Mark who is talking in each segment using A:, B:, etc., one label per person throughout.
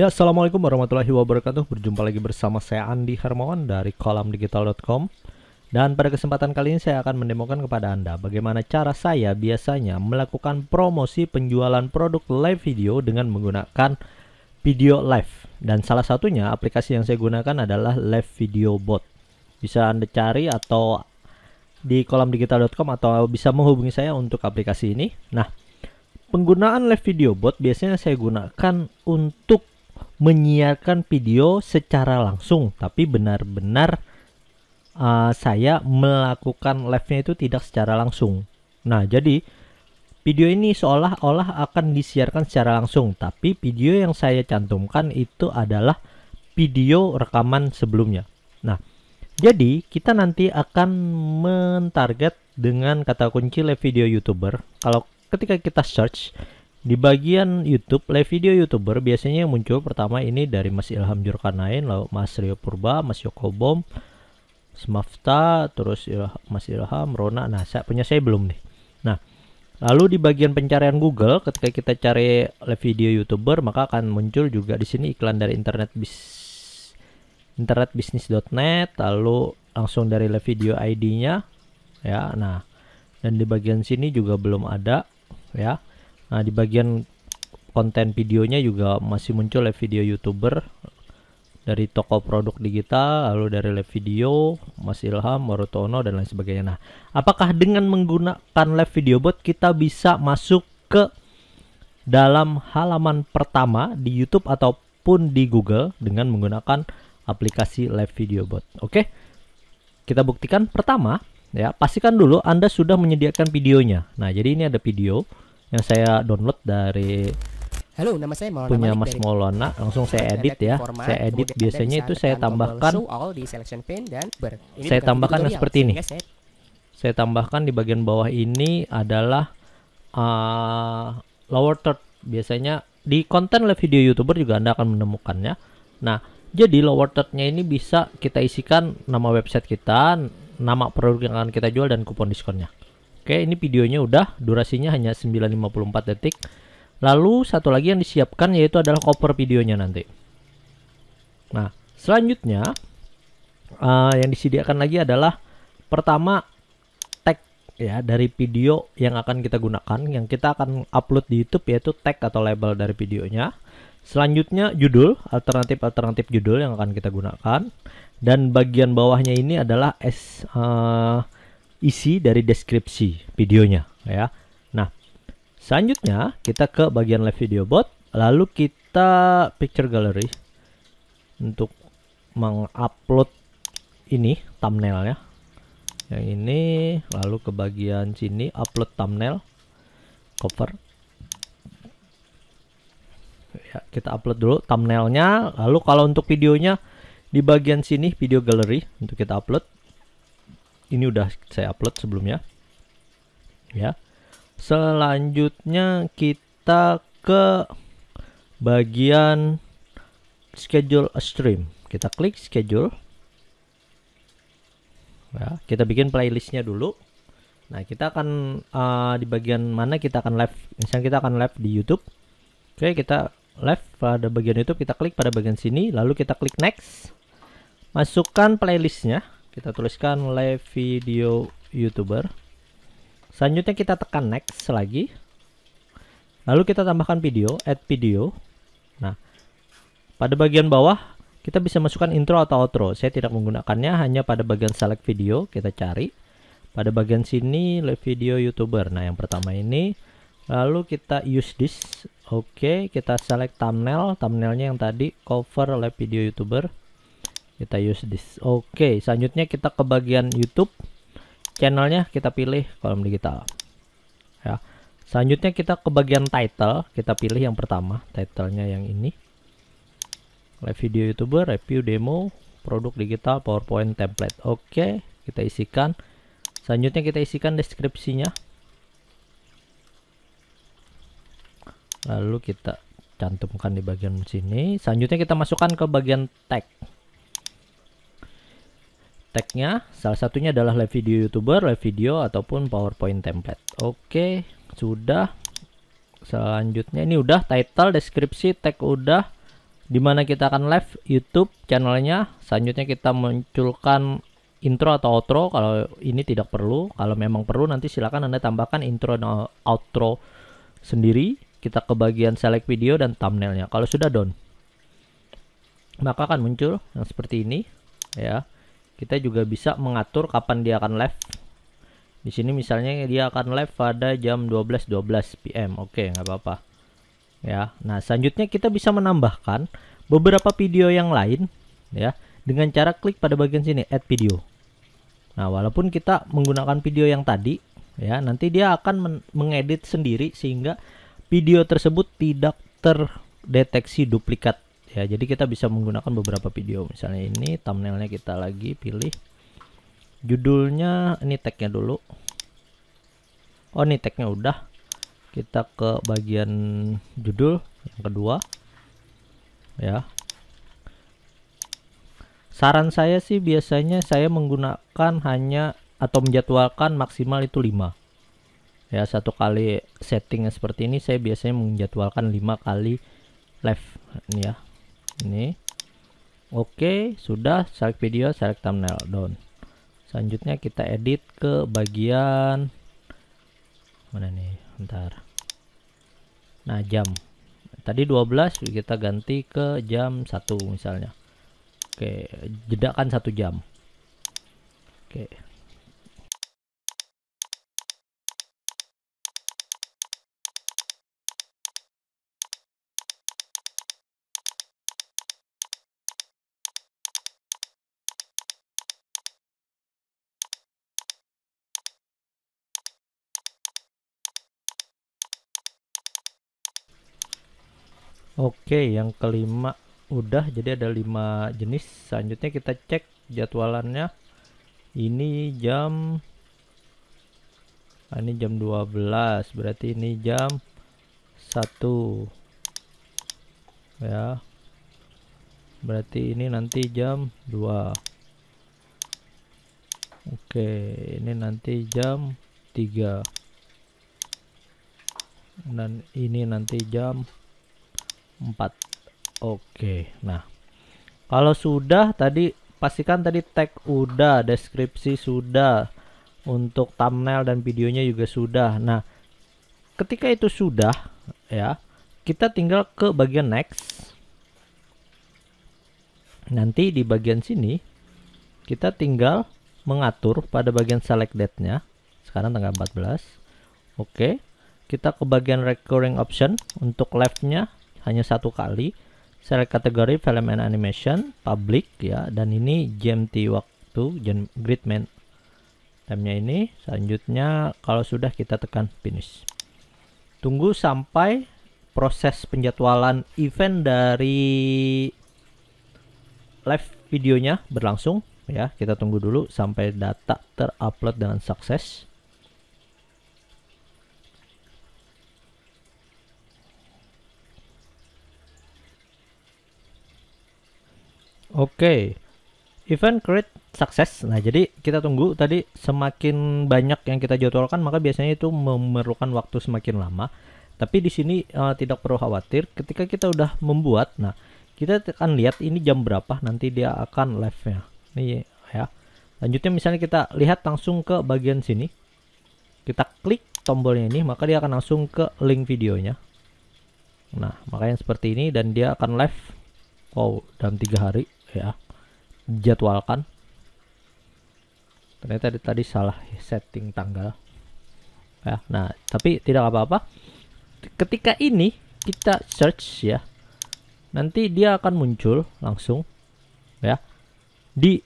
A: Ya, Assalamualaikum warahmatullahi wabarakatuh. Berjumpa lagi bersama saya Andi Hermawan dari kolamdigital.com. Dan pada kesempatan kali ini saya akan mendemokan kepada Anda bagaimana cara saya biasanya melakukan promosi penjualan produk live video dengan menggunakan video live. Dan salah satunya aplikasi yang saya gunakan adalah Live Video Bot. Bisa Anda cari atau di kolamdigital.com atau bisa menghubungi saya untuk aplikasi ini. Nah, penggunaan Live Video Bot biasanya saya gunakan untuk menyiarkan video secara langsung tapi benar-benar uh, saya melakukan live-nya itu tidak secara langsung. Nah, jadi video ini seolah-olah akan disiarkan secara langsung, tapi video yang saya cantumkan itu adalah video rekaman sebelumnya. Nah, jadi kita nanti akan mentarget dengan kata kunci live video YouTuber. Kalau ketika kita search di bagian YouTube, live video YouTuber biasanya yang muncul pertama ini dari Mas Ilham Jurkanain, lalu Mas Rio Purba, Mas Yoko Bom, Smafta, terus Ilham, Mas Ilham, Rona. Nah, saya, punya saya belum nih. Nah, lalu di bagian pencarian Google, ketika kita cari live video YouTuber, maka akan muncul juga di sini iklan dari internet bis internetbisnis.net, lalu langsung dari live video ID-nya ya. Nah, dan di bagian sini juga belum ada ya Nah, di bagian konten videonya juga masih muncul live ya, video YouTuber dari toko produk digital, lalu dari live video, Mas Ilham, Marutono, dan lain sebagainya. Nah, apakah dengan menggunakan live video bot kita bisa masuk ke dalam halaman pertama di YouTube ataupun di Google dengan menggunakan aplikasi live video bot? Oke, kita buktikan pertama ya, pastikan dulu Anda sudah menyediakan videonya. Nah, jadi ini ada video yang saya download dari Halo, nama saya Maulana punya Mas dari... Langsung saya edit ya. Format, saya edit biasanya itu saya tambahkan saya tambahkan yang seperti ini. Saya... tambahkan di bagian bawah ini adalah uh, lower third. Biasanya di konten live video YouTuber juga Anda akan menemukannya. Nah, jadi lower thirdnya ini bisa kita isikan nama website kita, nama produk yang akan kita jual dan kupon diskonnya. Oke, ini videonya udah, durasinya hanya 9.54 detik. Lalu satu lagi yang disiapkan yaitu adalah cover videonya nanti. Nah, selanjutnya uh, yang disediakan lagi adalah pertama tag ya dari video yang akan kita gunakan, yang kita akan upload di YouTube yaitu tag atau label dari videonya. Selanjutnya judul, alternatif-alternatif judul yang akan kita gunakan dan bagian bawahnya ini adalah S uh, isi dari deskripsi videonya ya. Nah, selanjutnya kita ke bagian live video bot, lalu kita picture gallery untuk mengupload ini thumbnailnya. Yang ini lalu ke bagian sini upload thumbnail cover. Ya, kita upload dulu thumbnailnya, lalu kalau untuk videonya di bagian sini video gallery untuk kita upload ini udah saya upload sebelumnya ya selanjutnya kita ke bagian schedule a stream kita klik schedule ya kita bikin playlistnya dulu nah kita akan uh, di bagian mana kita akan live misalnya kita akan live di YouTube oke kita live pada bagian YouTube kita klik pada bagian sini lalu kita klik next masukkan playlistnya kita tuliskan live video youtuber selanjutnya kita tekan next lagi lalu kita tambahkan video add video nah pada bagian bawah kita bisa masukkan intro atau outro saya tidak menggunakannya hanya pada bagian select video kita cari pada bagian sini live video youtuber nah yang pertama ini lalu kita use this oke okay, kita select thumbnail thumbnailnya yang tadi cover live video youtuber kita use this oke okay, selanjutnya kita ke bagian YouTube channelnya kita pilih kolom digital ya selanjutnya kita ke bagian title kita pilih yang pertama titlenya yang ini live video youtuber review demo produk digital powerpoint template oke okay, kita isikan selanjutnya kita isikan deskripsinya lalu kita cantumkan di bagian sini selanjutnya kita masukkan ke bagian tag tagnya salah satunya adalah live video youtuber live video ataupun powerpoint template oke sudah selanjutnya ini udah title deskripsi tag udah dimana kita akan live YouTube channelnya selanjutnya kita munculkan intro atau outro kalau ini tidak perlu kalau memang perlu nanti silakan anda tambahkan intro dan outro sendiri kita ke bagian select video dan thumbnailnya kalau sudah done maka akan muncul yang seperti ini ya kita juga bisa mengatur kapan dia akan live di sini misalnya dia akan live pada jam 12.12 PM oke nggak apa-apa ya nah selanjutnya kita bisa menambahkan beberapa video yang lain ya dengan cara klik pada bagian sini add video nah walaupun kita menggunakan video yang tadi ya nanti dia akan mengedit sendiri sehingga video tersebut tidak terdeteksi duplikat ya jadi kita bisa menggunakan beberapa video misalnya ini thumbnailnya kita lagi pilih judulnya ini tagnya dulu oh ini tagnya udah kita ke bagian judul yang kedua ya saran saya sih biasanya saya menggunakan hanya atau menjadwalkan maksimal itu 5 ya satu kali settingnya seperti ini saya biasanya menjadwalkan 5 kali live ini ya ini oke sudah select video select thumbnail down selanjutnya kita edit ke bagian mana nih ntar nah jam tadi 12 kita ganti ke jam 1 misalnya oke jeda kan satu jam oke Oke, yang kelima udah jadi ada lima jenis. Selanjutnya kita cek jadwalannya. Ini jam ah, ini jam 12, berarti ini jam 1. Ya. Berarti ini nanti jam 2. Oke, ini nanti jam 3. Dan ini nanti jam 4 Oke nah kalau sudah tadi pastikan tadi tag udah deskripsi sudah untuk thumbnail dan videonya juga sudah nah ketika itu sudah ya kita tinggal ke bagian next nanti di bagian sini kita tinggal mengatur pada bagian select date nya sekarang tanggal 14 oke kita ke bagian recurring option untuk left nya hanya satu kali select kategori film and animation public ya dan ini GMT waktu gridman timenya ini selanjutnya kalau sudah kita tekan finish tunggu sampai proses penjadwalan event dari live videonya berlangsung ya kita tunggu dulu sampai data terupload dengan sukses Oke. Okay. Event create success. Nah, jadi kita tunggu tadi semakin banyak yang kita jadwalkan maka biasanya itu memerlukan waktu semakin lama. Tapi di sini uh, tidak perlu khawatir ketika kita udah membuat. Nah, kita akan lihat ini jam berapa nanti dia akan live-nya. Ini ya. Lanjutnya misalnya kita lihat langsung ke bagian sini. Kita klik tombolnya ini maka dia akan langsung ke link videonya. Nah, makanya seperti ini dan dia akan live wow dalam tiga hari ya jadwalkan ternyata tadi, tadi salah setting tanggal ya nah tapi tidak apa-apa ketika ini kita search ya nanti dia akan muncul langsung ya di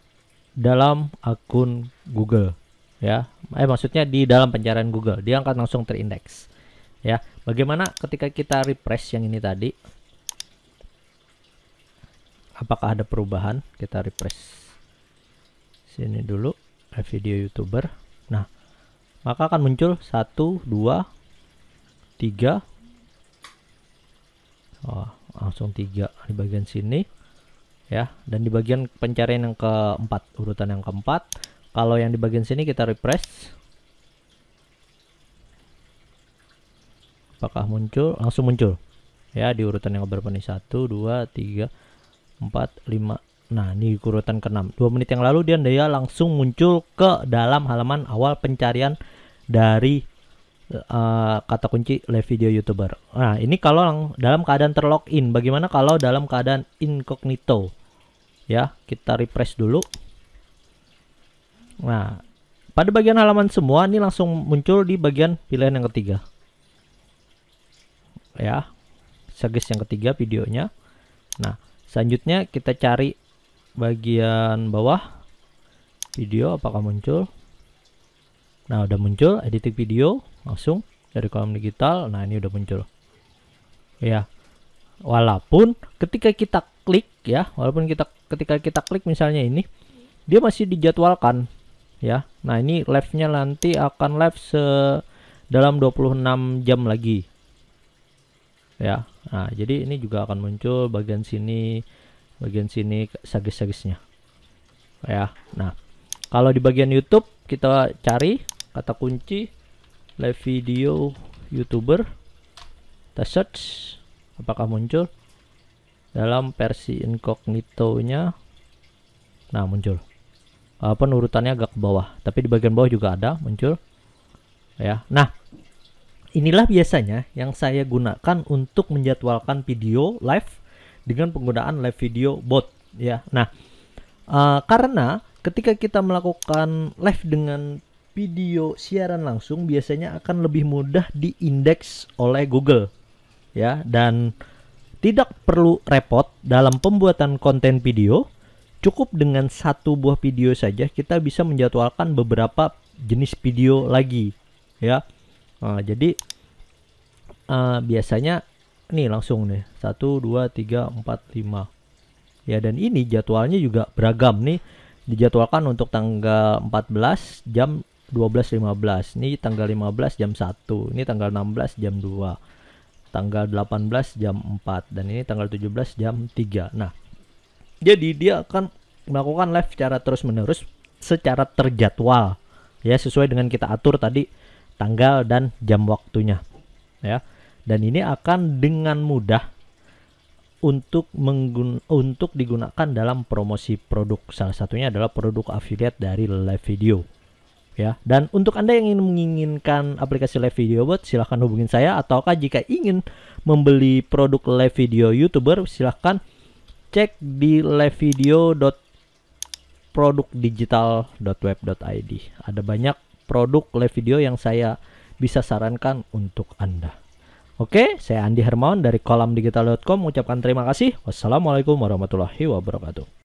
A: dalam akun Google ya eh maksudnya di dalam pencarian Google dia akan langsung terindeks ya bagaimana ketika kita refresh yang ini tadi apakah ada perubahan kita refresh sini dulu eh, video youtuber nah maka akan muncul satu, dua, tiga. oh, langsung tiga di bagian sini ya dan di bagian pencarian yang keempat urutan yang keempat kalau yang di bagian sini kita refresh apakah muncul langsung muncul ya di urutan yang berapa satu, dua, tiga. 4, 5. Nah, ini urutan ke-6. 2 menit yang lalu dia Daya langsung muncul ke dalam halaman awal pencarian dari uh, kata kunci live video YouTuber. Nah, ini kalau dalam keadaan terlogin, bagaimana kalau dalam keadaan incognito? Ya, kita refresh dulu. Nah, pada bagian halaman semua ini langsung muncul di bagian pilihan yang ketiga. Ya. Suggest yang ketiga videonya. Nah, selanjutnya kita cari bagian bawah video apakah muncul nah udah muncul editing video langsung dari kolom digital nah ini udah muncul ya walaupun ketika kita klik ya walaupun kita ketika kita klik misalnya ini dia masih dijadwalkan ya nah ini live nya nanti akan live se dalam 26 jam lagi ya Nah, jadi ini juga akan muncul bagian sini, bagian sini sagis-sagisnya. Ya. Nah, kalau di bagian YouTube kita cari kata kunci live video YouTuber. Kita search apakah muncul dalam versi incognito-nya. Nah, muncul. apa eh, urutannya agak ke bawah, tapi di bagian bawah juga ada muncul. Ya. Nah, Inilah biasanya yang saya gunakan untuk menjadwalkan video live dengan penggunaan live video bot ya. Nah, uh, karena ketika kita melakukan live dengan video siaran langsung biasanya akan lebih mudah diindeks oleh Google ya dan tidak perlu repot dalam pembuatan konten video. Cukup dengan satu buah video saja kita bisa menjadwalkan beberapa jenis video lagi ya Nah, jadi uh, biasanya nih langsung nih satu dua tiga empat lima ya dan ini jadwalnya juga beragam nih dijadwalkan untuk tanggal 14 jam 12.15 ini tanggal 15 jam 1 ini tanggal 16 jam 2 tanggal 18 jam 4 dan ini tanggal 17 jam 3 nah jadi dia akan melakukan live secara terus menerus secara terjadwal ya sesuai dengan kita atur tadi tanggal dan jam waktunya ya. Dan ini akan dengan mudah untuk menggun untuk digunakan dalam promosi produk. Salah satunya adalah produk affiliate dari Live Video. Ya, dan untuk Anda yang ingin menginginkan aplikasi Live Video buat silahkan hubungin saya ataukah jika ingin membeli produk Live Video YouTuber, silahkan cek di livevideo.produkdigital.web.id. Ada banyak produk live video yang saya bisa sarankan untuk Anda. Oke, saya Andi Hermawan dari kolamdigital.com mengucapkan terima kasih. Wassalamualaikum warahmatullahi wabarakatuh.